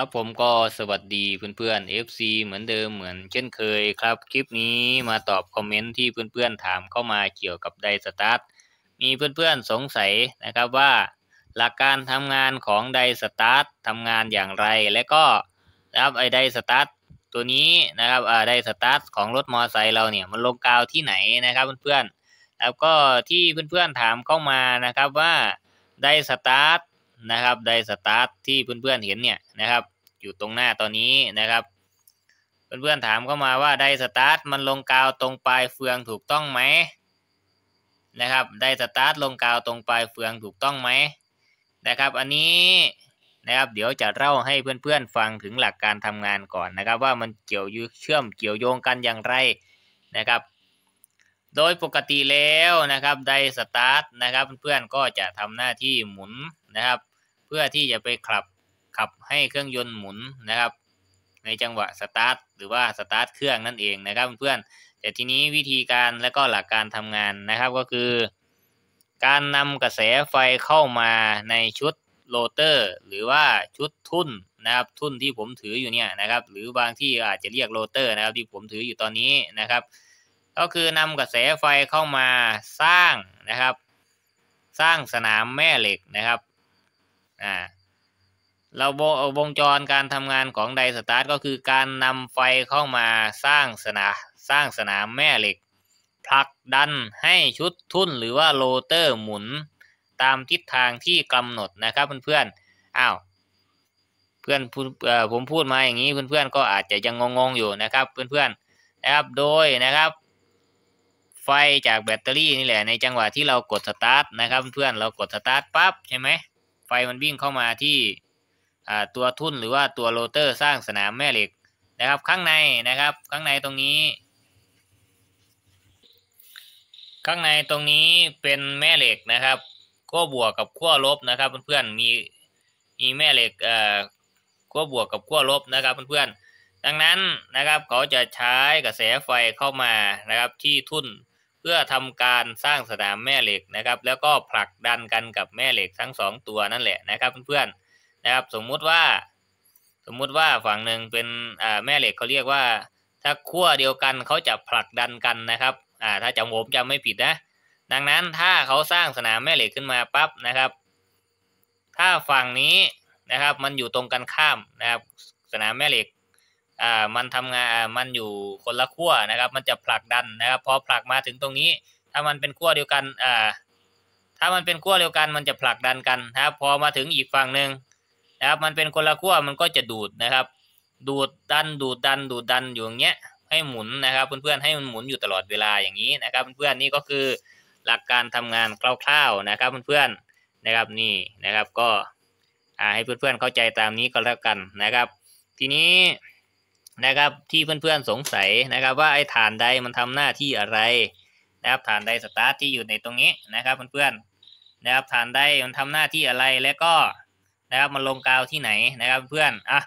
ครับผมก็สวัสดีเพื่อนๆ FC เหมือนเดิมเหมือนเช่นเคยครับ คลิปนี้มาตอบคอมเมนต์ที่เพื่อนๆถามเข้ามาเกี่ยวกับไดสตาร์ทมีเพื่อนๆสงสัยนะครับว่าหลักการทำงานของไดสตาร์ททำงานอย่างไรและก็นะครับไอไดสตาร์ทตัวนี้นะครับอ่าไดสตาร์ทของรถมอไซค์เราเนี่ยมันลงกาวที่ไหนนะครับเพื่อนๆแล้วก็ที่เพื่อนๆถามเข้ามานะครับว่าไดสตาร์ทนะครับไดสตาร์ทที่เพื่อนๆเห็นเนี่ยนะครับ อยู่ตรงหน้าตอนนี้นะครับเพื่อนๆถามเข้ามาว่าไดสตาร์ทมันลงกาวตรงปลายเฟืองถูกต้องไหมนะครับไดสตาร์ทลงกาวตรงปลายเฟืองถูกต้องไหมนะครับ อันนี้นะครับเดี๋ยวจะเล่าให้เพื่อนๆฟังถึงหลักการทำงานก่อนนะครับ ว่ามันเกี่ยวเชื่อมเกี่ยวโยงกันอย่างไรนะครับ โดยปกติแล้วนะครับไดสตาร์ทนะครับเพื่อนๆก็จะทำหน้าที่หมุนนะครับเพื่อที่จะไปขับขับให้เครื่องยนต์หมุนนะครับ ในจังหวะสตาร์ท หรือว่าสตาร์ทเครื่องนั่นเองนะครับ เพื่อนแต่ทีนี้วิธีการและก็หลักการทำงานนะครับก็คือ การนำกระแสไฟเข้ามาในชุดโรเตอร์ หรือว่าชุดทุ่นนะครับ ทุ่นที่ผมถืออยู่เนี่ยนะครับ หรือบางที่อาจจะเรียกโรเตอร์นะครับ ที่ผมถืออยู่ตอนนี้นะครับ ก็คือนำกระแสไฟเข้ามาสร้างนะครับ สร้างสนามแม่เหล็กนะครับอ่าเราวงจรการทำงานของไดสตาร์ทก็คือการนำไฟเข้ามาสร้างสนามสร้างสนามแม่เหล็กผลักดันให้ชุดทุ่นหรือว่าโรเตอร์หมุนตามทิศทางที่กำหนดนะครับเพื่อนๆอ้าวเพื่อนผมพูดมาอย่างนี้เพื่อนๆก็อาจจะยังงงๆ อยู่นะครับ เพื่อนๆนะครับ โดยนะครับไฟจากแบตเตอรี่นี่แหละในจังหวะที่เรากดสตาร์ทนะครับเพื่อนๆเรากดสตาร์ทปั๊บใช่ไหมไฟมันวิ่งเข้ามาที่ตัวทุ่นหรือว่าตัวโรเตอร์สร้างสนามแม่เหล็กนะครับ ข้างในนะครับข้างในตรงนี้ ข้างในตรงนี้เป็นแม่เหล็กนะครับขั้วบวกกับขั้วลบนะครับเพื่อนๆมีมีแม่เหล็กเอ่อขั้วบวกกับขั้วลบนะครับเพื่อนๆดังนั้นนะครับเขาจะใช้กระแสไฟเข้ามานะครับที่ทุ่นพื่อทำการสร้างสนามแม่เหล็กนะครับ แล้วก็ผลักดันกันกับแม่เหล็กทั้ง2ตัวนั่นแหละนะครับเพื่อนๆนะครับ สมมุติว่า สมมุติว่าฝั่งหนึ่งเป็นแม่เหล็กเขาเรียกว่า ถ้าขั้วเดียวกันเขาจะผลักดันกันนะครับอ่าถ้าจำผมจำไม่ผิดนะดังนั้นถ้าเขาสร้างสนามแม่เหล็กขึ้นมาปั๊บนะครับ ถ้าฝั่งนี้นะครับมันอยู่ตรงกันข้ามนะครับ สนามแม่เหล็กอ่ามันทำงานมันอยู่คนละขั้วนะครับ มันจะผลักดันนะครับ พอผลักมาถึงตรงนี้ ถ้ามันเป็นขั้วเดียวกันอ่าถ้ามันเป็นขั้วเดียวกันมันจะผลักดันกันนะครับ พอมาถึงอีกฝั่งหนึ่งนะครับมันเป็นคนละขั้วมันก็จะดูดนะครับ ดูดดันดูดดันดูดดันอยู่อย่างเงี้ยให้หมุนนะครับเพื่อนๆให้มันหมุนอยู่ตลอดเวลาอย่างนี้นะครับเพื่อนๆนี่ก็คือหลักการทำงานคร่าวๆนะครับเพื่อนๆนะครับนี่นะครับก็ให้เพื่อนๆเข้าใจตามนี้ก็แล้วกันนะครับ ทีนี้นะครับที่เพื่อนๆสงสัยนะครับ ว่าไอ้ฐานใดมันทำหน้าที่อะไรนะครับฐานใดสตาร์ทที่อยู่ในตรงนี้นะครับเพื่อนๆนะครับฐานใดมันทำหน้าที่อะไรแล้วก็ นะครับมันลงกาวที่ไหนนะครับเพื่อนอ่ะ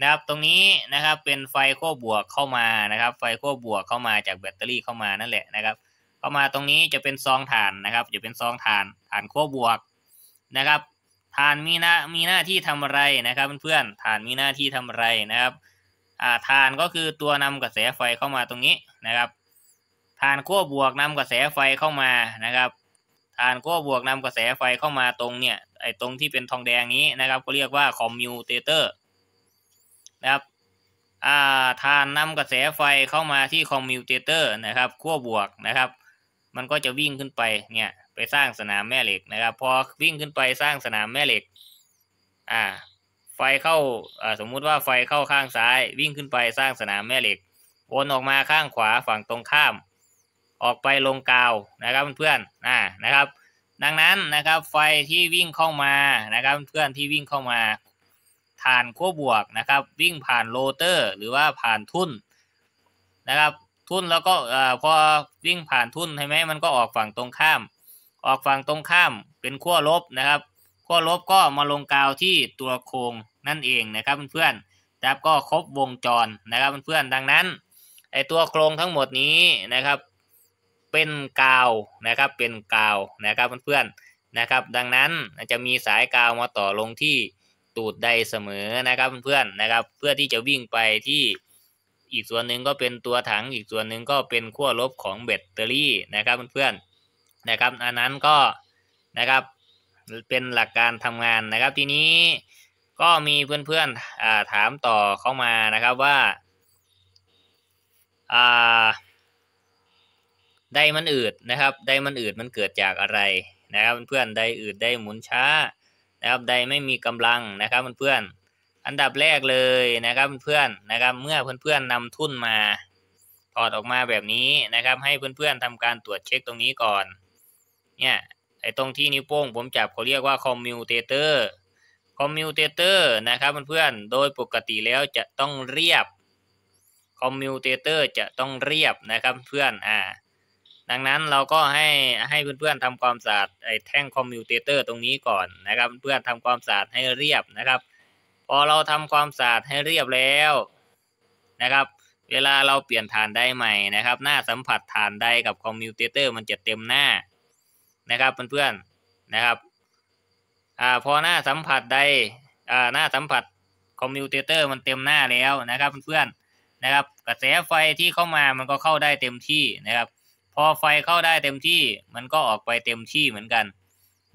นะครับตรงนี้นะครับเป็นไฟขั้วบวกเข้ามานะครับ ไฟขั้วบวกเข้ามาจากแบตเตอรี่เข้ามานั่นแหละนะครับ เข้ามาตรงนี้จะเป็นซองฐานนะครับจะเป็นซองฐานฐานขั้วบวก นะครับฐานมีหน้ามีหน้าที่ทำอะไรนะครับเพื่อนๆฐานมีหน้าที่ทำอะไรนะครับอาทานก็คือตัวนำกระแสไฟเข้ามาตรงนี้นะครับ ทานขั้วบวกนำกระแสไฟเข้ามานะครับ ทานขั้วบวกนำกระแสไฟเข้ามาตรง เนี่ยไอ้ตรงที่เป็นทองแดงนี้นะครับก็เรียกว่าคอมมิวเตเตอร์นะครับอาทานนำกระแสไฟเข้ามาที่คอมมิวเตเตอร์ นะครับขั้วบวกนะครับ มันก็จะวิ่งขึ้นไปเนี่ย ไปสร้างสนามแม่เหล็ก นะครับพอวิ่งขึ้นไปสร้างสนามแม่เหล็ก อ่าไฟเข้าสมมุติว่าไฟเข้าข้างซ้าย วิ่งขึ้นไปสร้างสนามแม่เหล็กวนออกมาข้างขวาฝั่งตรงข้าม ออกไปลงกาวนะครับเพื่อนๆนะนะครับ ดังนั้นนะครับ ไฟที่วิ่งเข้ามานะครับเพื่อนที่วิ่งเข้ามาผ่านขั้วบวกนะครับ วิ่งผ่านโรเตอร์หรือว่าผ่านทุ่นนะครับ ทุ่นแล้วก็อพอวิ่งผ่านทุ่นใช่ไหมมันก็ออกฝั่งตรงข้าม ออกฝั่งตรงข้ามเป็นขั้วลบนะครับขั้วลบก็มาลงกาวที่ตัวโครงนั่นเองนะครับเพื่อนๆนะครับก็ครบวงจรนะครับเพื่อนๆดังนั้นไอตัวโครงทั้งหมดนี้นะครับ เป็นกาวนะครับเป็นกาวนะครับเพื่อนๆนะครับ ดังนั้นจะมีสายกาวมาต่อลงที่ตูดใดเสมอนะครับเพื่อนๆนะครับ เพื่อที่จะวิ่งไปที่อีกส่วนหนึ่งก็เป็นตัวถังอีกส่วนหนึ่งก็เป็นขั้วลบของแบตเตอรี่นะครับเพื่อนๆนะครับ อันนั้นก็นะครับเป็นหลักการทำงานนะครับ ทีนี้ก็มีเพื่อนๆถามต่อเข้ามานะครับว่าได้มันอืดนะครับ ได้มันอืดมันเกิดจากอะไรนะครับเพื่อนได้อืดได้หมุนช้า นะครับไดไม่มีกำลังนะครับเพื่อนอันดับแรกเลยนะครับเพื่อนนะครับ เมื่อเพื่อนๆนำทุ่นมาถอดออกมาแบบนี้นะครับ ให้เพื่อนๆทำการตรวจเช็คตรงนี้ก่อน เนี่ยไอ้ตรงที่นิ้วโป้งผมจับเขาเรียกว่าคอมมิวเตเตอร์ คอมมิวเตเตอร์นะครับเพื่อนๆ โดยปกติแล้วจะต้องเรียบ คอมมิวเตเตอร์จะต้องเรียบนะครับ เพื่อนอ่า ดังนั้นเราก็ให้ให้เพื่อนๆทำความสะอาดไอ้แท่งคอมมิวเตเตอร์ตรงนี้ก่อนนะครับ เพื่อนๆทำความสะอาดให้เรียบนะครับ พอเราทำความสะอาดให้เรียบแล้วนะครับ เวลาเราเปลี่ยนฐานได้ใหม่นะครับ หน้าสัมผัสฐานได้กับคอมมิวเตเตอร์มันจะเต็มหน้านะครับ เพื่อนๆนะครับอ่าพอหน้าสัมผัสใดอ่าหน้าสัมผัสคอมมิวเตอร์มันเต็มหน้าแล้วนะครับเพื่อนๆนะครับกระแสไฟที่เข้ามามันก็เข้าได้เต็มที่นะครับ พอไฟเข้าได้เต็มที่มันก็ออกไปเต็มที่เหมือนกัน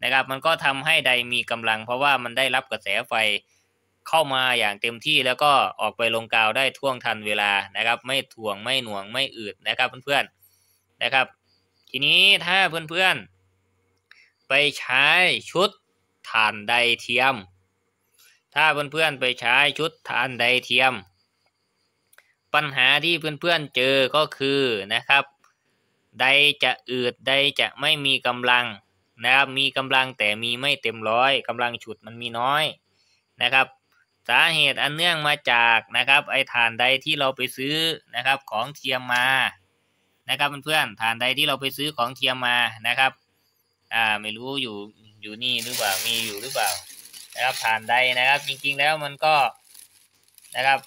นะครับ มันก็ทำให้ใดมีกำลัง เพราะว่ามันได้รับกระแสไฟเข้ามาอย่างเต็มที่ แล้วก็ออกไปลงกาวได้ท่วงทันเวลานะครับ ไม่ถ่วงไม่หน่วงไม่อืดนะครับเพื่อนๆนะครับ ทีนี้ถ้าเพื่อนๆไปใช้ชุดฐานใดเทียม ถ้าเพื่อนๆ ไปใช้ชุดฐานใดเทียม ปัญหาที่เพื่อนๆ เจอก็คือนะครับ ใดจะอืดใดจะไม่มีกำลังนะครับ มีกำลังแต่มีไม่เต็มร้อย กำลังฉุดมันมีน้อยนะครับ สาเหตุอันเนื่องมาจากนะครับ ไอฐานใดที่เราไปซื้อนะครับของเทียมมา นะครับเพื่อนๆฐานใดที่เราไปซื้อของเทียมมานะครับอ่าไม่รู้อยู่อยู่นี่หรือเปล่า มีอยู่หรือเปล่านะครับฐานใดนะครับ จริงๆ แล้วมันก็นะครับ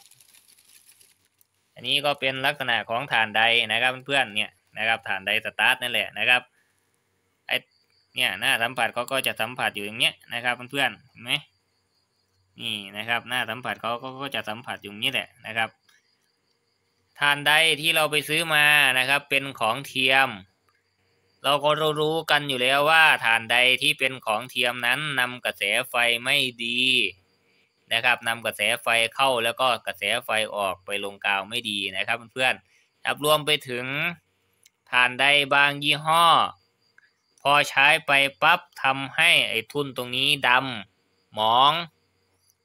อันนี้ก็เป็นลักษณะของฐานใดนะครับเพื่อนๆเนี่ยนะครับ ฐานใดสตาร์ทนั่นแหละนะครับไอ้เนี่ยหน้า สัมผัสเขาก็จะสัมผัสอยู่อย่างเนี้ยนะครับเพื่อนๆเห็นไหมนี่นะครับ หน้าสัมผัสเขาก็จะสัมผัสอยู่อย่างนี้แหละนะครับฐานใดที่เราไปซื้อมานะครับ เป็นของเทียมเราก็รู้กันอยู่แล้วว่าฐานใดที่เป็นของเทียมนั้นนำกระแสไฟไม่ดี นะครับนำกระแสไฟเข้าแล้วก็กระแสไฟออกไปลงกาวไม่ดีนะครับ เพื่อนๆนับรวมไปถึงฐานใดบางยี่ห้อ พอใช้ไปปั๊บทำให้ไอ้ทุนตรงนี้ดำหมอง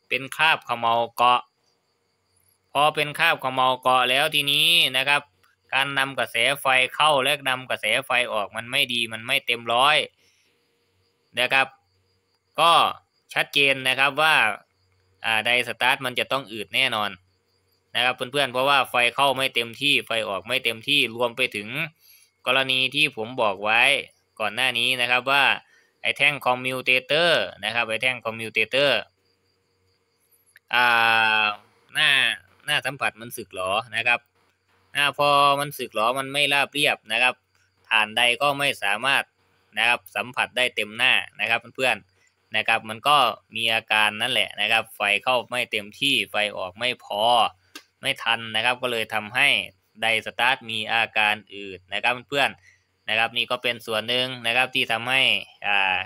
เป็นคราบขมเมาเกาะ พอเป็นคราบขมเมาเกาะแล้วทีนี้นะครับการนำกระแสไฟเข้าและนำกระแสไฟออกมันไม่ดีมันไม่เต็มร้อยนะครับ ก็ชัดเจนนะครับว่าไดสตาร์ทมันจะต้องอืดแน่นอนนะครับ เพื่อนๆเเพราะว่าไฟเข้าไม่เต็มที่ไฟออกไม่เต็มที่รวมไปถึงกรณีที่ผมบอกไว้ก่อนหน้านี้นะครับว่าไอแท่งคอมมิวเตเตอร์ นะครับไอแท่งคอมมิวเตเตอร์อ่าหน้าหน้าสัมผัสมันสึกหรอนะครับนะพอมันสึกหรอมันไม่ราบเรียบนะครับฐานใดก็ไม่สามารถนะครับสัมผัสได้เต็มหน้านะครับเพื่อนๆนะครับมันก็มีอาการนั่นแหละนะครับ ไฟเข้าไม่เต็มที่ไฟออกไม่พอไม่ทันนะครับ ก็เลยทำให้ไดสตาร์ทมีอาการอืดนะครับ เพื่อนๆนะครับ นี่ก็เป็นส่วนหนึ่งนะครับที่ทำให้อ่า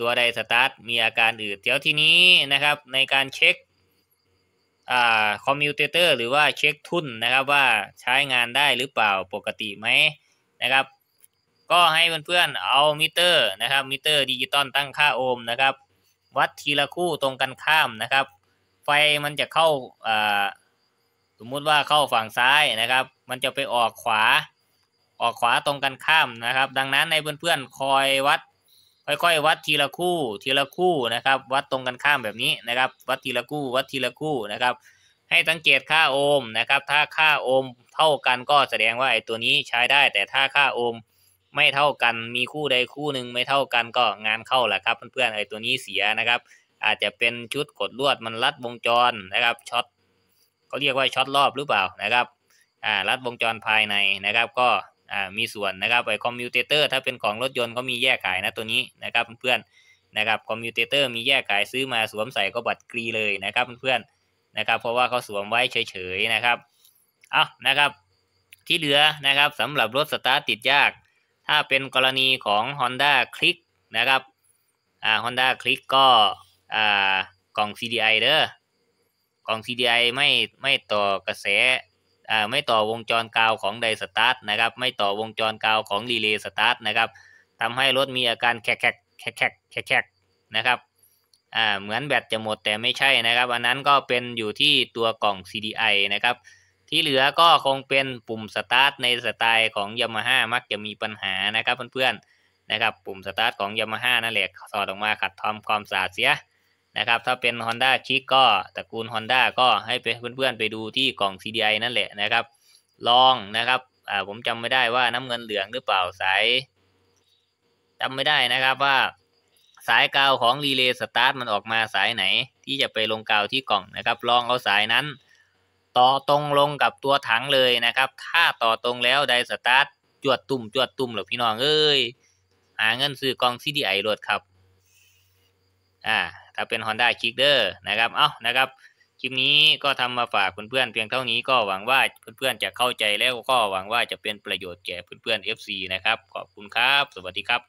ตัวไดสตาร์ทมีอาการอืดเดี๋ยวทีนี้นะครับ ในการเช็คคอมมิวเตเตอร์หรือว่าเช็คทุนนะครับว่าใช้งานได้หรือเปล่าปกติไหมนะครับก็ให้เพื่อนๆ เอามิเตอร์นะครับมิเตอร์ดิจิตอลตั้งค่าโอห์มนะครับวัดทีละคู่ตรงกันข้ามนะครับ ไฟมันจะเข้าสมมุติว่าเข้าฝั่งซ้ายนะครับ มันจะไปออกขวา ออกขวาตรงกันข้ามนะครับ ดังนั้นในเพื่อนๆ คอยวัดค่อยๆวัดทีละคู่ทีละคู่นะครับ วัดตรงกันข้ามแบบนี้นะครับวัดทีละคู่ วัดทีละคู่นะครับ ให้สังเกตค่าโอห์มนะครับ ถ้าค่าโอห์มเท่ากันก็แสดงว่าไอ้ตัวนี้ใช้ได้ แต่ถ้าค่าโอห์มไม่เท่ากันมีคู่ใดคู่หนึ่งไม่เท่ากันก็งานเข้าแหละครับเพื่อนๆไอ้ตัวนี้เสียนะครับ อาจจะเป็นชุดกดลวดมันลัดวงจรนะครับช็อตเขาเรียกว่าช็อตรอบหรือเปล่านะครับอ่าลัดวงจรภายในนะครับก็อ่ามีส่วนนะครับ ไอคอมมิวเตเตอร์ ถ้าเป็นของรถยนต์ก็มีแยกขายนะตัวนี้นะครับ เพื่อนๆนะครับคอมมิวเตเตอร์มีแยกขายซื้อมาสวมใส่ก็บัตรกรีเลยนะครับเพื่อนๆนะครับ เพราะว่าเขาสวมไว้เฉยๆนะครับเอานะครับ ที่เหลือนะครับสำหรับรถสตาร์ทติดยาก ถ้าเป็นกรณีของ Honda c คลิกนะครับอ่าฮอนด้าคลิกก็อ่ากล่อง CDI เด้อกล่อง CDI ไม่ไม่ต่อกระแสไม่ต่อวงจรกาวของไดสตาร์ทนะครับไม่ต่อวงจรกาวของรีเลย์สตาร์ทนะครับทำให้รถมีอาการแขกแขกแขกแขกแขกนะครับอ่าเหมือนแบตจะหมดแต่ไม่ใช่นะครับอันนั้นก็เป็นอยู่ที่ตัวกล่อง CDI นะครับที่เหลือก็คงเป็นปุ่มสตาร์ทในสไตล์ของามาฮ่ามักจะมีปัญหานะครับเพื่อนๆนะครับปุ่มสตาร์ทของามาฮ่านั่นแหละสอดออกมาขัดทอมความสะอาดเสียนะครับถ้าเป็น Honda c คิกก็ตระกูล Honda ก็ให้เพื่อนๆ ไปดูที่กล่อง CDI นั่นแหละนะครับ ลองนะครับอ่าผมจำไม่ได้ว่าน้ำเงินเหลืองหรือเปล่าสายจำไม่ได้นะครับว่าสายกาวของรีเลย์สตาร์ทมันออกมาสายไหน ที่จะไปลงกาวที่กล่องนะครับ ลองเอาสายนั้น ต่อตรงลงกับตัวถังเลยนะครับ ถ้าต่อตรงแล้วไดสตาร์ทจวดตุ่มจวดตุ่มหรอพี่น้องเอ้ยหาเงินซื้อกล่อง cdi รวดครับ อ่าถ้าเป็น Honda ลิกเดอร์นะครับ เอานะครับ คลิปนี้ก็ทำมาฝากเพื่อนเพื่อนเพียงเท่านี้ก็หวังว่าเพื่อนๆจะเข้าใจแล้วก็หวังว่าจะเป็นประโยชน์แก่เพื่อนๆ FC นะครับ ขอบคุณครับ สวัสดีครับ